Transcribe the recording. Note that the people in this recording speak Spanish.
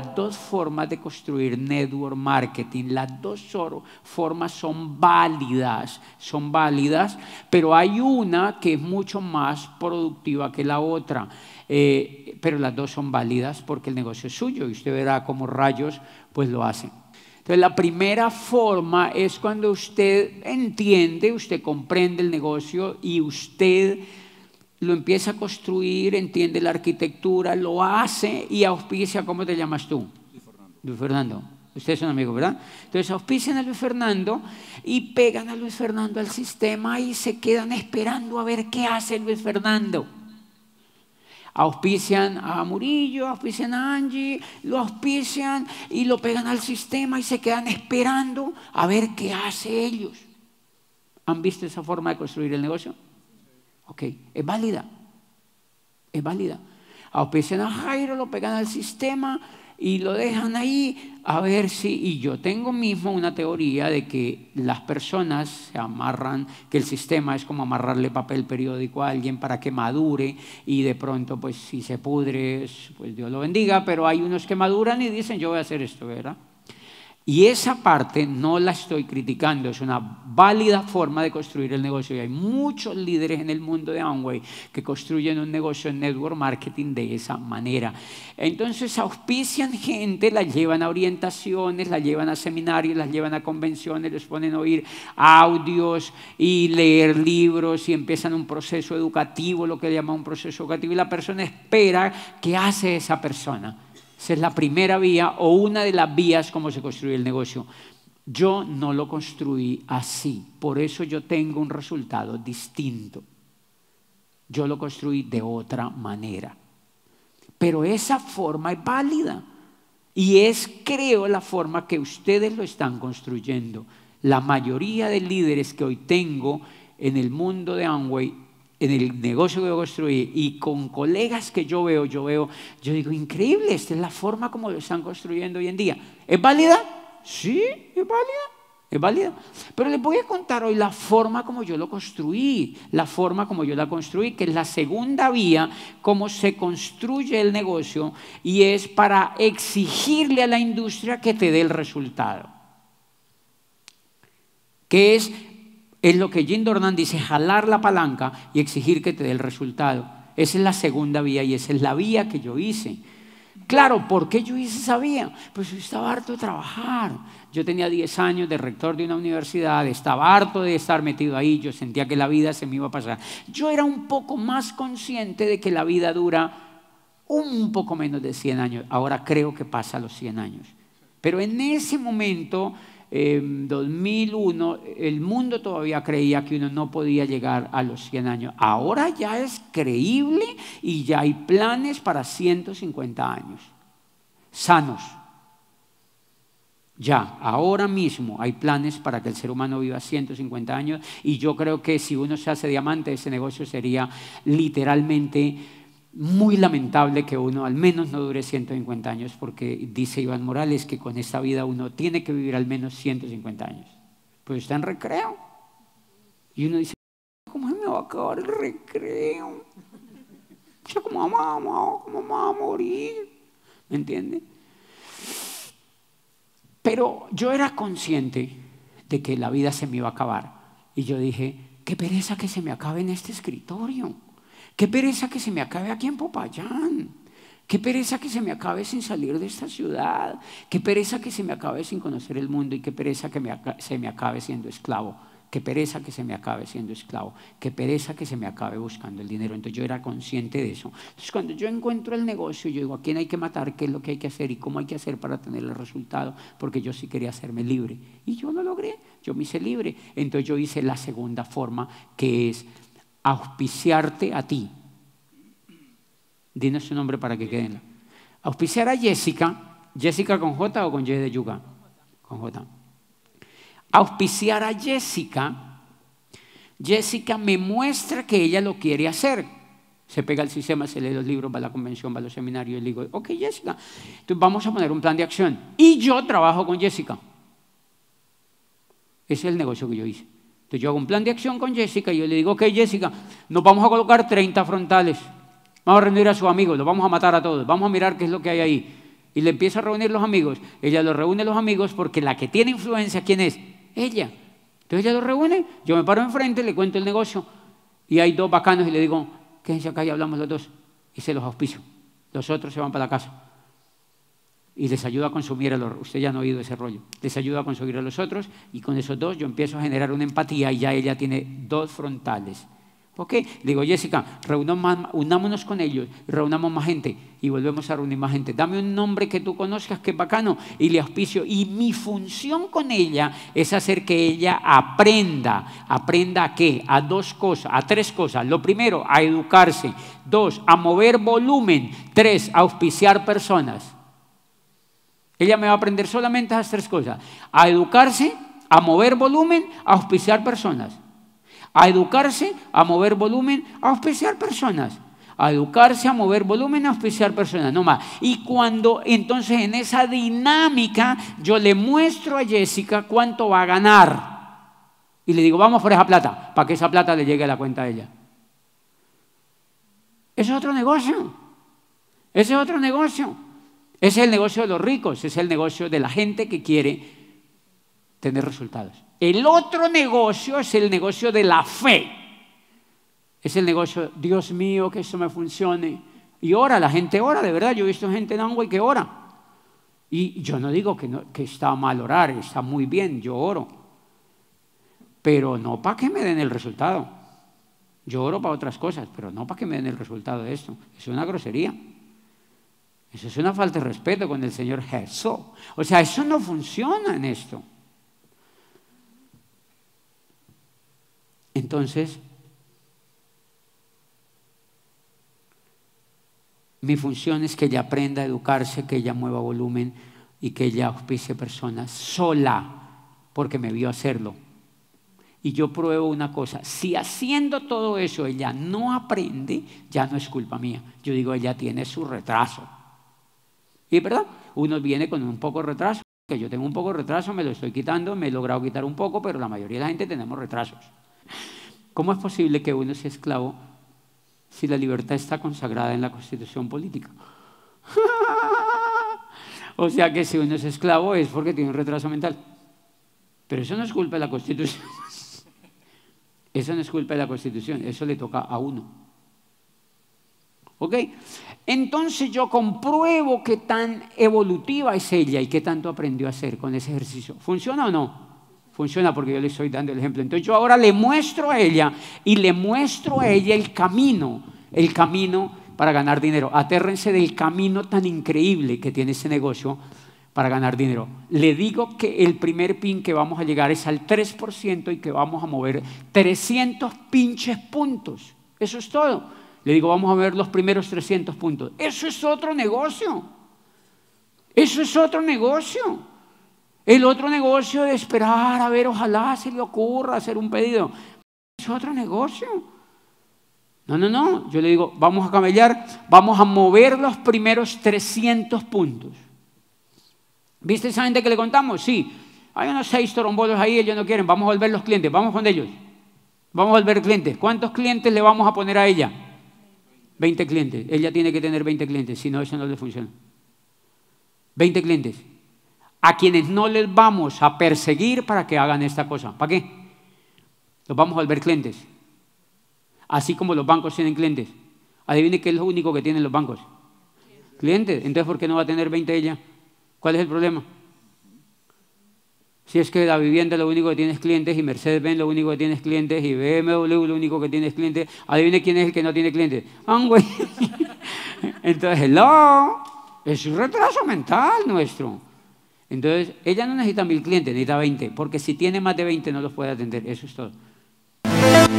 dos formas de construir network marketing, las dos formas son válidas, son válidas, pero hay una que es mucho más productiva que la otra. Eh, pero las dos son válidas porque el negocio es suyo y usted verá como rayos pues lo hacen. Entonces, la primera forma es cuando usted entiende, usted comprende el negocio y usted lo empieza a construir, entiende la arquitectura, lo hace y auspicia, ¿cómo te llamas tú? Luis Fernando. Luis Fernando. Usted es un amigo, ¿verdad? Entonces auspician a Luis Fernando y pegan a Luis Fernando al sistema y se quedan esperando a ver qué hace Luis Fernando. Auspician a Murillo, auspician a Angie, lo auspician y lo pegan al sistema y se quedan esperando a ver qué hace ellos. ¿Han visto esa forma de construir el negocio? Ok, es válida. Es válida. veces a Jairo, lo pegan al sistema y lo dejan ahí a ver si. Y yo tengo mismo una teoría de que las personas se amarran, que el sistema es como amarrarle papel periódico a alguien para que madure y de pronto, pues si se pudre, pues Dios lo bendiga, pero hay unos que maduran y dicen yo voy a hacer esto, ¿verdad? Y esa parte no la estoy criticando, es una válida forma de construir el negocio. Y hay muchos líderes en el mundo de Amway que construyen un negocio en network marketing de esa manera. Entonces auspician gente, la llevan a orientaciones, la llevan a seminarios, las llevan a convenciones, les ponen a oír audios y leer libros y empiezan un proceso educativo, lo que llaman un proceso educativo, y la persona espera qué hace esa persona. Esa es la primera vía o una de las vías como se construye el negocio. Yo no lo construí así, por eso yo tengo un resultado distinto. Yo lo construí de otra manera. Pero esa forma es válida y es, creo, la forma que ustedes lo están construyendo. La mayoría de líderes que hoy tengo en el mundo de Amway, en el negocio que yo construí y con colegas que yo veo, yo veo, yo digo, increíble, esta es la forma como lo están construyendo hoy en día. ¿Es válida? Sí, es válida. Es válida. Pero les voy a contar hoy la forma como yo lo construí, la forma como yo la construí, que es la segunda vía, como se construye el negocio y es para exigirle a la industria que te dé el resultado. Que es, es lo que Jim Dornan dice, jalar la palanca y exigir que te dé el resultado. Esa es la segunda vía y esa es la vía que yo hice. Claro, ¿por qué yo hice esa vía? Pues yo estaba harto de trabajar. Yo tenía 10 años de rector de una universidad, estaba harto de estar metido ahí, yo sentía que la vida se me iba a pasar. Yo era un poco más consciente de que la vida dura un poco menos de 100 años. Ahora creo que pasa los 100 años. Pero en ese momento en em, 2001 el mundo todavía creía que uno no podía llegar a los 100 años. Ahora ya es creíble y ya hay planes para 150 años, sanos. Ya, ahora mismo hay planes para que el ser humano viva 150 años y yo creo que si uno se hace diamante, ese negocio sería literalmente muy lamentable que uno al menos no dure 150 años, porque dice Iván Morales que con esta vida uno tiene que vivir al menos 150 años. Pues está en recreo. Y uno dice, ¿cómo me va a acabar el recreo? O ¿cómo vamos, cómo a morir? ¿Me entiende? Pero yo era consciente de que la vida se me iba a acabar. Y yo dije, qué pereza que se me acabe en este escritorio Qué pereza que se me acabe aquí en Popayán. Qué pereza que se me acabe sin salir de esta ciudad. Qué pereza que se me acabe sin conocer el mundo y qué pereza que se me acabe siendo esclavo. Qué pereza que se me acabe siendo esclavo. Qué pereza que se me acabe buscando el dinero. Entonces yo era consciente de eso. Entonces cuando yo encuentro el negocio, yo digo, ¿a quién hay que matar? ¿Qué es lo que hay que hacer? ¿Y cómo hay que hacer para tener el resultado? Porque yo sí quería hacerme libre. Y yo lo logré. Yo me hice libre. Entonces yo hice la segunda forma, que es auspiciarte a ti Dinos su nombre para que queden. Auspiciar a Jessica, Jessica con J o con J de Yuga, con J. Auspiciar a Jessica, Jessica me muestra que ella lo quiere hacer. Se pega al sistema, se lee los libros, va a la convención, va a los seminarios y le digo, ok Jessica, entonces vamos a poner un plan de acción. Y yo trabajo con Jessica. Ese es el negocio que yo hice. Entonces yo hago un plan de acción con Jessica y yo le digo, ok Jessica, nos vamos a colocar 30 frontales. Vamos a reunir a su amigo, lo vamos a matar a todos, vamos a mirar qué es lo que hay ahí. Y le empieza a reunir los amigos. Ella los reúne los amigos porque la que tiene influencia, ¿quién es? Ella. Entonces ella los reúne, yo me paro enfrente, le cuento el negocio. Y hay dos bacanos y le digo, quédense acá y hablamos los dos. Y se los auspicio. Los otros se van para la casa. Y les ayuda a consumir a los... Usted ya no ha oído ese rollo. Les ayuda a consumir a los otros y con esos dos yo empiezo a generar una empatía y ya ella tiene dos frontales. ¿Ok? Digo, Jessica, reunamos, unámonos con ellos, reunamos más gente y volvemos a reunir más gente. Dame un nombre que tú conozcas que bacano y le auspicio. Y mi función con ella es hacer que ella aprenda. ¿Aprenda a qué? A dos cosas, a tres cosas. Lo primero, a educarse. Dos, a mover volumen. Tres, a auspiciar personas. Ella me va a aprender solamente esas tres cosas. A educarse, a mover volumen, a auspiciar personas a educarse, a mover volumen, a auspiciar personas. A educarse, a mover volumen, a auspiciar personas, no más. Y cuando entonces en esa dinámica yo le muestro a Jessica cuánto va a ganar. Y le digo, vamos por esa plata, para que esa plata le llegue a la cuenta a ella. Ese es otro negocio. Ese es otro negocio. Ese es el negocio de los ricos, es el negocio de la gente que quiere tener resultados. El otro negocio es el negocio de la fe. Es el negocio, Dios mío, que eso me funcione. Y ora, la gente ora, de verdad. Yo he visto gente en y que ora. Y yo no digo que, que está mal orar, está muy bien, yo oro. Pero no para que me den el resultado. Yo oro para otras cosas, pero no para que me den el resultado de esto. Es una grosería. Eso es una falta de respeto con el Señor Jesús. O sea, eso no funciona en esto. Entonces, mi función es que ella aprenda a educarse, que ella mueva volumen y que ella auspicie personas sola, porque me vio hacerlo. Y yo pruebo una cosa, si haciendo todo eso ella no aprende, ya no es culpa mía. Yo digo, ella tiene su retraso. Y verdad, uno viene con un poco de retraso, que yo tengo un poco de retraso, me lo estoy quitando, me he logrado quitar un poco, pero la mayoría de la gente tenemos retrasos. ¿Cómo es posible que uno sea esclavo si la libertad está consagrada en la constitución política? o sea que si uno es esclavo es porque tiene un retraso mental. Pero eso no es culpa de la constitución. eso no es culpa de la constitución, eso le toca a uno. ¿Ok? Entonces yo compruebo qué tan evolutiva es ella y qué tanto aprendió a hacer con ese ejercicio. ¿Funciona o no? funciona porque yo le estoy dando el ejemplo. Entonces yo ahora le muestro a ella y le muestro a ella el camino, el camino para ganar dinero. Atérrense del camino tan increíble que tiene ese negocio para ganar dinero. Le digo que el primer pin que vamos a llegar es al 3% y que vamos a mover 300 pinches puntos. Eso es todo. Le digo, vamos a ver los primeros 300 puntos. Eso es otro negocio. Eso es otro negocio. El otro negocio de esperar, a ver, ojalá se le ocurra hacer un pedido. Es otro negocio. No, no, no. Yo le digo, vamos a camellar, vamos a mover los primeros 300 puntos. ¿Viste esa gente que le contamos? Sí. Hay unos seis torombolos ahí, ellos no quieren. Vamos a volver los clientes, vamos con ellos. Vamos a volver clientes. ¿Cuántos clientes le vamos a poner a ella? 20 clientes. Ella tiene que tener 20 clientes, si no, eso no le funciona. 20 clientes a quienes no les vamos a perseguir para que hagan esta cosa. ¿Para qué? Los vamos a volver clientes. Así como los bancos tienen clientes. Adivine qué es lo único que tienen los bancos. Clientes. Entonces, ¿por qué no va a tener 20 ella? ¿Cuál es el problema? Si es que la vivienda lo único que tiene es clientes y Mercedes-Benz lo único que tiene clientes y BMW lo único que tiene clientes. Adivine quién es el que no tiene clientes. Ah, Entonces, no. Es un retraso mental nuestro. Entonces, ella no necesita mil clientes, necesita 20, porque si tiene más de 20 no los puede atender. Eso es todo.